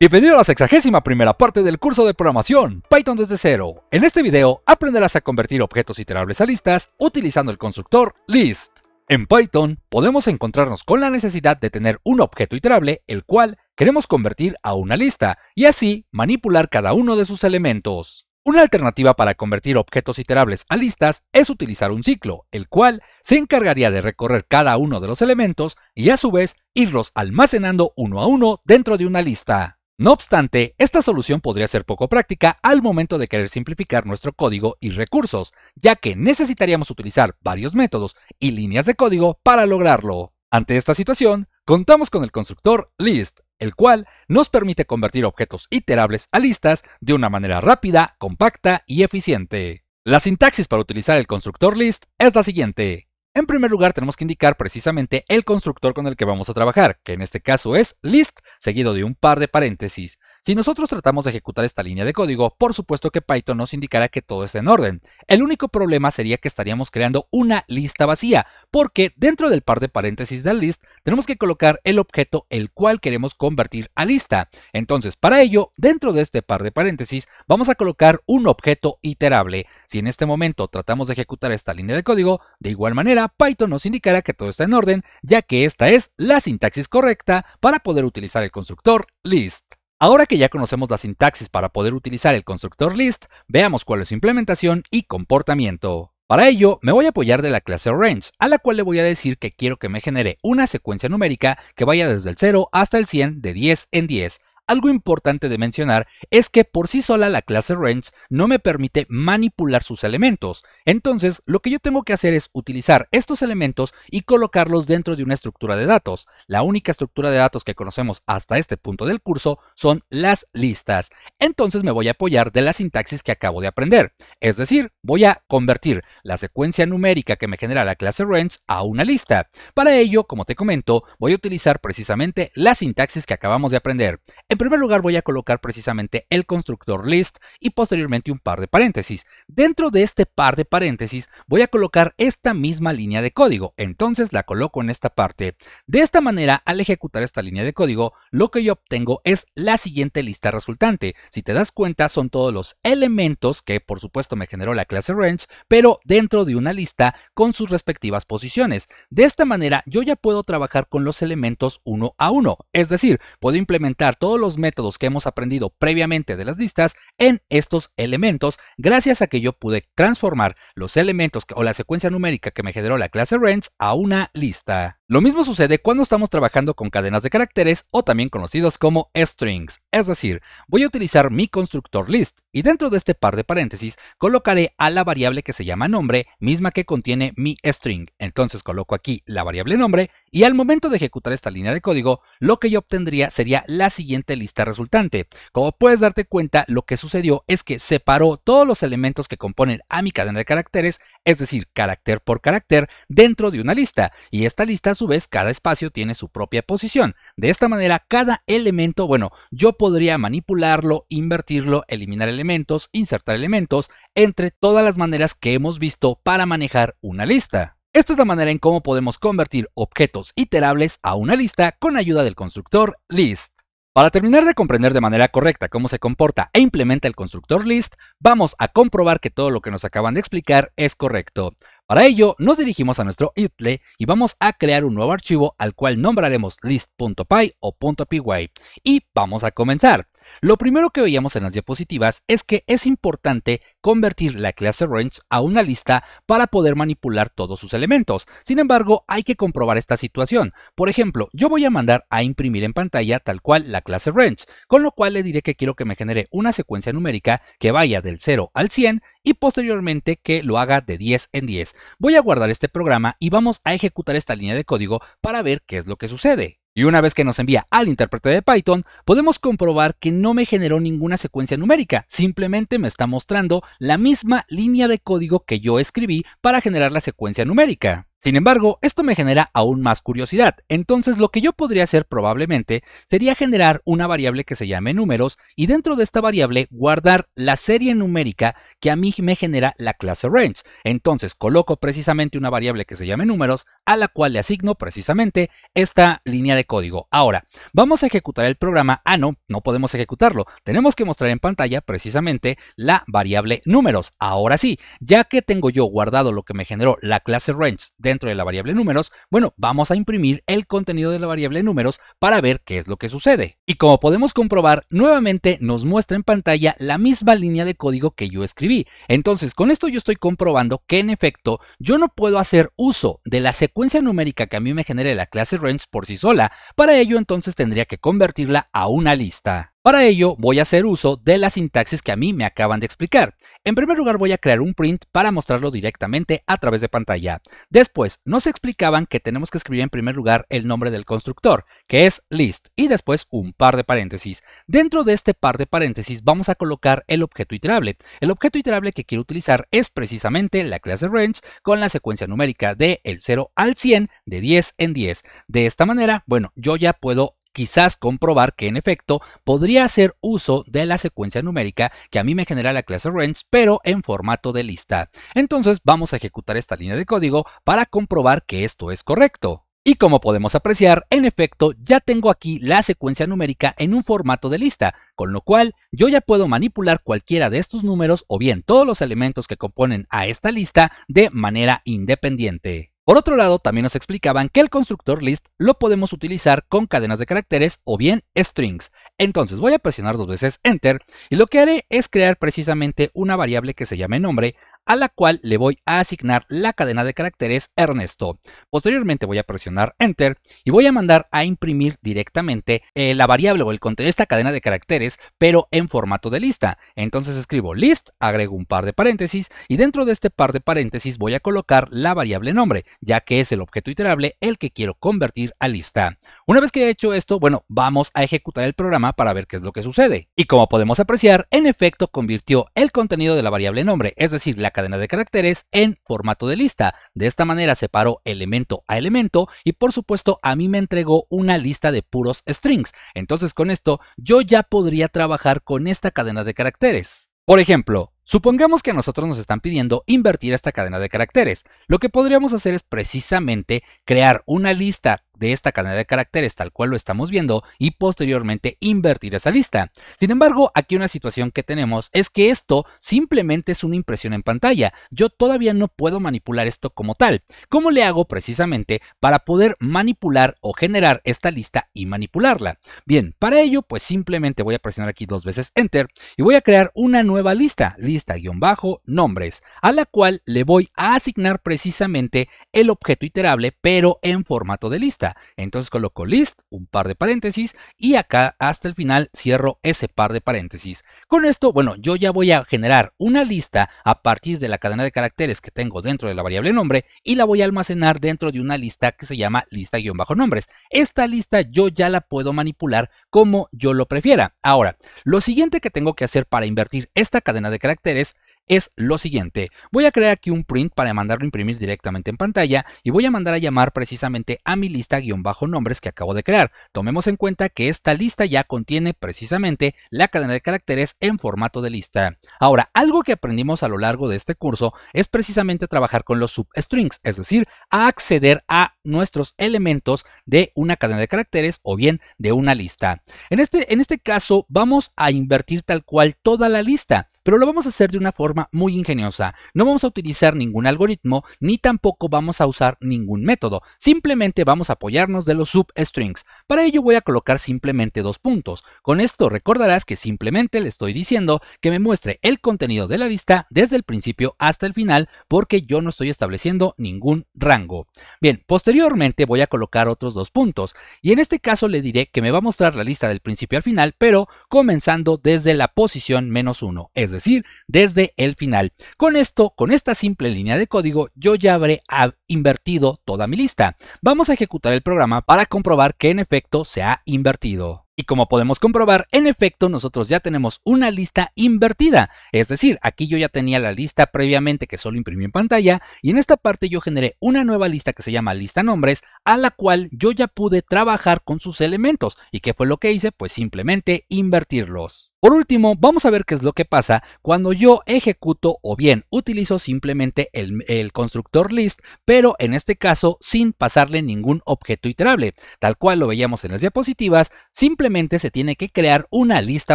Bienvenido a la sexagésima primera parte del curso de programación Python desde cero. En este video aprenderás a convertir objetos iterables a listas utilizando el constructor list. En Python podemos encontrarnos con la necesidad de tener un objeto iterable el cual queremos convertir a una lista y así manipular cada uno de sus elementos. Una alternativa para convertir objetos iterables a listas es utilizar un ciclo, el cual se encargaría de recorrer cada uno de los elementos y a su vez irlos almacenando uno a uno dentro de una lista. No obstante, esta solución podría ser poco práctica al momento de querer simplificar nuestro código y recursos, ya que necesitaríamos utilizar varios métodos y líneas de código para lograrlo. Ante esta situación, contamos con el constructor list, el cual nos permite convertir objetos iterables a listas de una manera rápida, compacta y eficiente. La sintaxis para utilizar el constructor list es la siguiente. En primer lugar, tenemos que indicar precisamente el constructor con el que vamos a trabajar, que en este caso es list, seguido de un par de paréntesis. Si nosotros tratamos de ejecutar esta línea de código, por supuesto que Python nos indicará que todo está en orden. El único problema sería que estaríamos creando una lista vacía, porque dentro del par de paréntesis del list tenemos que colocar el objeto el cual queremos convertir a lista. Entonces, para ello, dentro de este par de paréntesis vamos a colocar un objeto iterable. Si en este momento tratamos de ejecutar esta línea de código, de igual manera Python nos indicará que todo está en orden, ya que esta es la sintaxis correcta para poder utilizar el constructor list. Ahora que ya conocemos la sintaxis para poder utilizar el constructor list, veamos cuál es su implementación y comportamiento. Para ello, me voy a apoyar de la clase range, a la cual le voy a decir que quiero que me genere una secuencia numérica que vaya desde el 0 hasta el 100 de 10 en 10, algo importante de mencionar es que por sí sola la clase range no me permite manipular sus elementos, entonces lo que yo tengo que hacer es utilizar estos elementos y colocarlos dentro de una estructura de datos. La única estructura de datos que conocemos hasta este punto del curso son las listas entonces me voy a apoyar de la sintaxis que acabo de aprender. Es decir, voy a convertir la secuencia numérica que me genera la clase Range a una lista. Para ello, como te comento, voy a utilizar precisamente la sintaxis que acabamos de aprender. En primer lugar voy a colocar precisamente el constructor list y posteriormente un par de paréntesis. Dentro de este par de paréntesis voy a colocar esta misma línea de código, entonces la coloco en esta parte. De esta manera, al ejecutar esta línea de código, lo que yo obtengo es la siguiente lista resultante. Si te das cuenta, son todos los elementos que por supuesto me generó la clase range, pero dentro de una lista con sus respectivas posiciones. De esta manera yo ya puedo trabajar con los elementos uno a uno, es decir, puedo implementar todos los métodos que hemos aprendido previamente de las listas en estos elementos gracias a que yo pude transformar los elementos o la secuencia numérica que me generó la clase range a una lista. Lo mismo sucede cuando estamos trabajando con cadenas de caracteres o también conocidos como strings, es decir, voy a utilizar mi constructor list y dentro de este par de paréntesis colocaré a la variable que se llama nombre, misma que contiene mi string. Entonces coloco aquí la variable nombre y al momento de ejecutar esta línea de código, lo que yo obtendría sería la siguiente lista resultante. Como puedes darte cuenta, lo que sucedió es que separó todos los elementos que componen a mi cadena de caracteres, es decir, carácter por carácter, dentro de una lista y esta lista su vez cada espacio tiene su propia posición. De esta manera, cada elemento, bueno, yo podría manipularlo, invertirlo, eliminar elementos, insertar elementos, entre todas las maneras que hemos visto para manejar una lista. Esta es la manera en cómo podemos convertir objetos iterables a una lista con ayuda del constructor list. Para terminar de comprender de manera correcta cómo se comporta e implementa el constructor list, vamos a comprobar que todo lo que nos acaban de explicar es correcto. Para ello, nos dirigimos a nuestro ITLE y vamos a crear un nuevo archivo al cual nombraremos list.py o .py y vamos a comenzar. Lo primero que veíamos en las diapositivas es que es importante convertir la clase range a una lista para poder manipular todos sus elementos. Sin embargo, hay que comprobar esta situación. Por ejemplo, yo voy a mandar a imprimir en pantalla tal cual la clase range, con lo cual le diré que quiero que me genere una secuencia numérica que vaya del 0 al 100 y posteriormente que lo haga de 10 en 10. Voy a guardar este programa y vamos a ejecutar esta línea de código para ver qué es lo que sucede. Y una vez que nos envía al intérprete de Python, podemos comprobar que no me generó ninguna secuencia numérica, simplemente me está mostrando la misma línea de código que yo escribí para generar la secuencia numérica. Sin embargo, esto me genera aún más curiosidad, entonces lo que yo podría hacer probablemente sería generar una variable que se llame números y dentro de esta variable guardar la serie numérica que a mí me genera la clase range. Entonces coloco precisamente una variable que se llame números a la cual le asigno precisamente esta línea de código. Ahora, vamos a ejecutar el programa. Ah, no, no podemos ejecutarlo. Tenemos que mostrar en pantalla precisamente la variable números. Ahora sí, ya que tengo yo guardado lo que me generó la clase range dentro de la variable números, bueno, vamos a imprimir el contenido de la variable números para ver qué es lo que sucede. Y como podemos comprobar, nuevamente nos muestra en pantalla la misma línea de código que yo escribí. Entonces, con esto yo estoy comprobando que en efecto yo no puedo hacer uso de la secuencia numérica que a mí me genere la clase range por sí sola, para ello entonces tendría que convertirla a una lista. Para ello voy a hacer uso de la sintaxis que a mí me acaban de explicar. En primer lugar voy a crear un print para mostrarlo directamente a través de pantalla. Después nos explicaban que tenemos que escribir en primer lugar el nombre del constructor, que es list, y después un par de paréntesis. Dentro de este par de paréntesis vamos a colocar el objeto iterable. El objeto iterable que quiero utilizar es precisamente la clase range con la secuencia numérica de el 0 al 100 de 10 en 10. De esta manera, bueno, yo ya puedo quizás comprobar que en efecto podría hacer uso de la secuencia numérica que a mí me genera la clase range, pero en formato de lista. Entonces vamos a ejecutar esta línea de código para comprobar que esto es correcto. Y como podemos apreciar, en efecto, ya tengo aquí la secuencia numérica en un formato de lista, con lo cual yo ya puedo manipular cualquiera de estos números o bien todos los elementos que componen a esta lista de manera independiente. Por otro lado, también nos explicaban que el constructor list lo podemos utilizar con cadenas de caracteres o bien strings. Entonces voy a presionar dos veces enter y lo que haré es crear precisamente una variable que se llame nombre a la cual le voy a asignar la cadena de caracteres Ernesto. Posteriormente voy a presionar Enter y voy a mandar a imprimir directamente eh, la variable o el contenido de esta cadena de caracteres, pero en formato de lista. Entonces escribo list, agrego un par de paréntesis y dentro de este par de paréntesis voy a colocar la variable nombre, ya que es el objeto iterable el que quiero convertir a lista. Una vez que he hecho esto, bueno, vamos a ejecutar el programa para ver qué es lo que sucede. Y como podemos apreciar, en efecto convirtió el contenido de la variable nombre, es decir, la cadena de caracteres en formato de lista. De esta manera separó elemento a elemento y por supuesto a mí me entregó una lista de puros strings. Entonces con esto yo ya podría trabajar con esta cadena de caracteres. Por ejemplo, supongamos que a nosotros nos están pidiendo invertir esta cadena de caracteres. Lo que podríamos hacer es precisamente crear una lista de esta cadena de caracteres tal cual lo estamos viendo y posteriormente invertir esa lista. Sin embargo, aquí una situación que tenemos es que esto simplemente es una impresión en pantalla. Yo todavía no puedo manipular esto como tal. ¿Cómo le hago precisamente para poder manipular o generar esta lista y manipularla? Bien, para ello pues simplemente voy a presionar aquí dos veces enter y voy a crear una nueva lista, lista-nombres, a la cual le voy a asignar precisamente el objeto iterable pero en formato de lista. Entonces coloco list, un par de paréntesis y acá hasta el final cierro ese par de paréntesis. Con esto, bueno, yo ya voy a generar una lista a partir de la cadena de caracteres que tengo dentro de la variable nombre y la voy a almacenar dentro de una lista que se llama lista-nombres. Esta lista yo ya la puedo manipular como yo lo prefiera. Ahora, lo siguiente que tengo que hacer para invertir esta cadena de caracteres es lo siguiente. Voy a crear aquí un print para mandarlo a imprimir directamente en pantalla y voy a mandar a llamar precisamente a mi lista-nombres bajo guión que acabo de crear. Tomemos en cuenta que esta lista ya contiene precisamente la cadena de caracteres en formato de lista. Ahora, algo que aprendimos a lo largo de este curso es precisamente trabajar con los substrings, es decir, a acceder a nuestros elementos de una cadena de caracteres o bien de una lista. En este, en este caso, vamos a invertir tal cual toda la lista, pero lo vamos a hacer de una forma muy ingeniosa. No vamos a utilizar ningún algoritmo ni tampoco vamos a usar ningún método. Simplemente vamos a apoyarnos de los substrings. Para ello voy a colocar simplemente dos puntos. Con esto recordarás que simplemente le estoy diciendo que me muestre el contenido de la lista desde el principio hasta el final porque yo no estoy estableciendo ningún rango. Bien, posteriormente voy a colocar otros dos puntos y en este caso le diré que me va a mostrar la lista del principio al final pero comenzando desde la posición menos uno, es decir, desde el final. Con esto, con esta simple línea de código, yo ya habré ah, invertido toda mi lista. Vamos a ejecutar el programa para comprobar que en efecto se ha invertido. Y como podemos comprobar, en efecto nosotros ya tenemos una lista invertida. Es decir, aquí yo ya tenía la lista previamente que solo imprimí en pantalla y en esta parte yo generé una nueva lista que se llama lista nombres a la cual yo ya pude trabajar con sus elementos. ¿Y qué fue lo que hice? Pues simplemente invertirlos. Por último, vamos a ver qué es lo que pasa cuando yo ejecuto o bien utilizo simplemente el, constructor list, pero en este caso sin pasarle ningún objeto iterable. Tal cual lo veíamos en las diapositivas, simplemente se tiene que crear una lista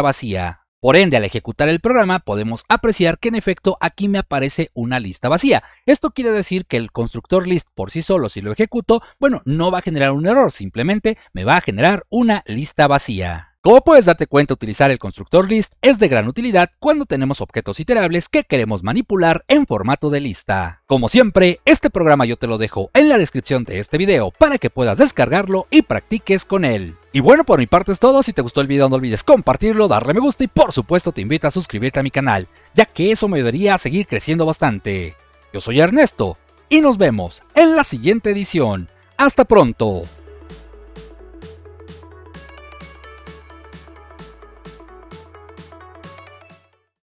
vacía. Por ende, al ejecutar el programa podemos apreciar que en efecto aquí me aparece una lista vacía. Esto quiere decir que el constructor list por sí solo si lo ejecuto, bueno, no va a generar un error, simplemente me va a generar una lista vacía. Como puedes darte cuenta, utilizar el constructor list es de gran utilidad cuando tenemos objetos iterables que queremos manipular en formato de lista. Como siempre, este programa yo te lo dejo en la descripción de este video para que puedas descargarlo y practiques con él. Y bueno, por mi parte es todo, si te gustó el video no olvides compartirlo, darle me gusta y por supuesto te invito a suscribirte a mi canal, ya que eso me ayudaría a seguir creciendo bastante. Yo soy Ernesto y nos vemos en la siguiente edición. ¡Hasta pronto!